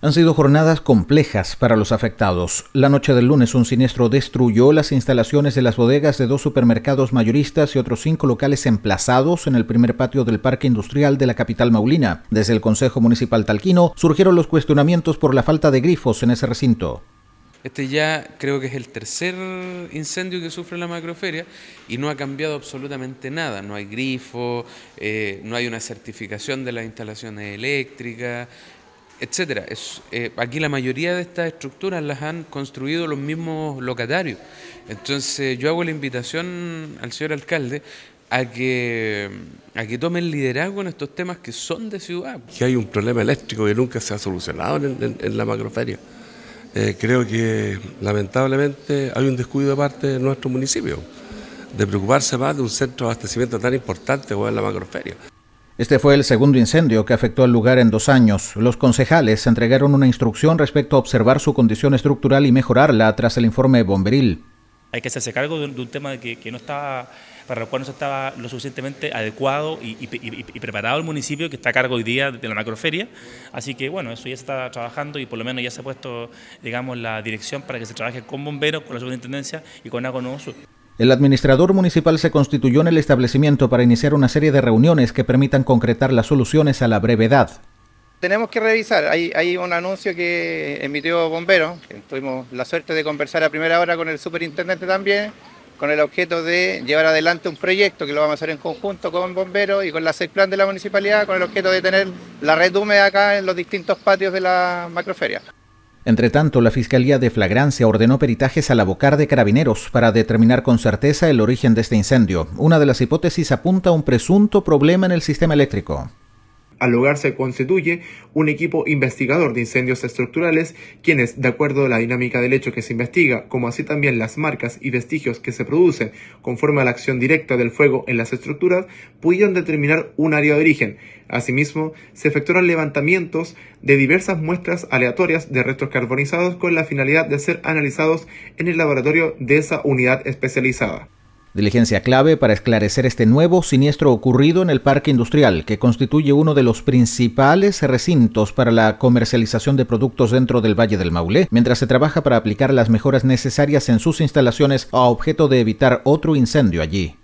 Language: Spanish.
Han sido jornadas complejas para los afectados. La noche del lunes un siniestro destruyó las instalaciones de las bodegas de dos supermercados mayoristas y otros cinco locales emplazados en el primer patio del Parque Industrial de la capital maulina. Desde el Consejo Municipal Talquino surgieron los cuestionamientos por la falta de grifos en ese recinto. Este ya creo que es el tercer incendio que sufre la macroferia y no ha cambiado absolutamente nada. No hay grifo, eh, no hay una certificación de las instalaciones eléctricas, etcétera. Eh, aquí la mayoría de estas estructuras las han construido los mismos locatarios. Entonces yo hago la invitación al señor alcalde a que, tome el liderazgo en estos temas que son de ciudad. Que hay un problema eléctrico que nunca se ha solucionado en, la macroferia. Eh, creo que lamentablemente hay un descuido de parte de nuestro municipio de preocuparse más de un centro de abastecimiento tan importante como es la macroferia. Este fue el segundo incendio que afectó al lugar en dos años. Los concejales entregaron una instrucción respecto a observar su condición estructural y mejorarla tras el informe bomberil. Hay que hacerse cargo de un, tema que, que, no estaba, para el cual no estaba lo suficientemente adecuado y, preparado el municipio, que está a cargo hoy día de la macroferia. Así que bueno, eso ya está trabajando y por lo menos ya se ha puesto, digamos, la dirección para que se trabaje con bomberos, con la superintendencia y con Agonoso. El administrador municipal se constituyó en el establecimiento para iniciar una serie de reuniones que permitan concretar las soluciones a la brevedad. Tenemos que revisar, hay, hay un anuncio que emitió Bomberos, tuvimos la suerte de conversar a primera hora con el superintendente también, con el objeto de llevar adelante un proyecto que lo vamos a hacer en conjunto con Bombero... y con la CEPLAN de la municipalidad, con el objeto de tener la red húmeda acá en los distintos patios de la macroferia. Entre tanto, la Fiscalía de Flagrancia ordenó peritajes al abocar de carabineros para determinar con certeza el origen de este incendio. Una de las hipótesis apunta a un presunto problema en el sistema eléctrico. Al lugar se constituye un equipo investigador de incendios estructurales, quienes, de acuerdo a la dinámica del hecho que se investiga, como así también las marcas y vestigios que se producen conforme a la acción directa del fuego en las estructuras, pudieron determinar un área de origen. Asimismo, se efectuaron levantamientos de diversas muestras aleatorias de restos carbonizados con la finalidad de ser analizados en el laboratorio de esa unidad especializada. Diligencia clave para esclarecer este nuevo siniestro ocurrido en el Parque Industrial, que constituye uno de los principales recintos para la comercialización de productos dentro del Valle del Maule, mientras se trabaja para aplicar las mejoras necesarias en sus instalaciones a objeto de evitar otro incendio allí.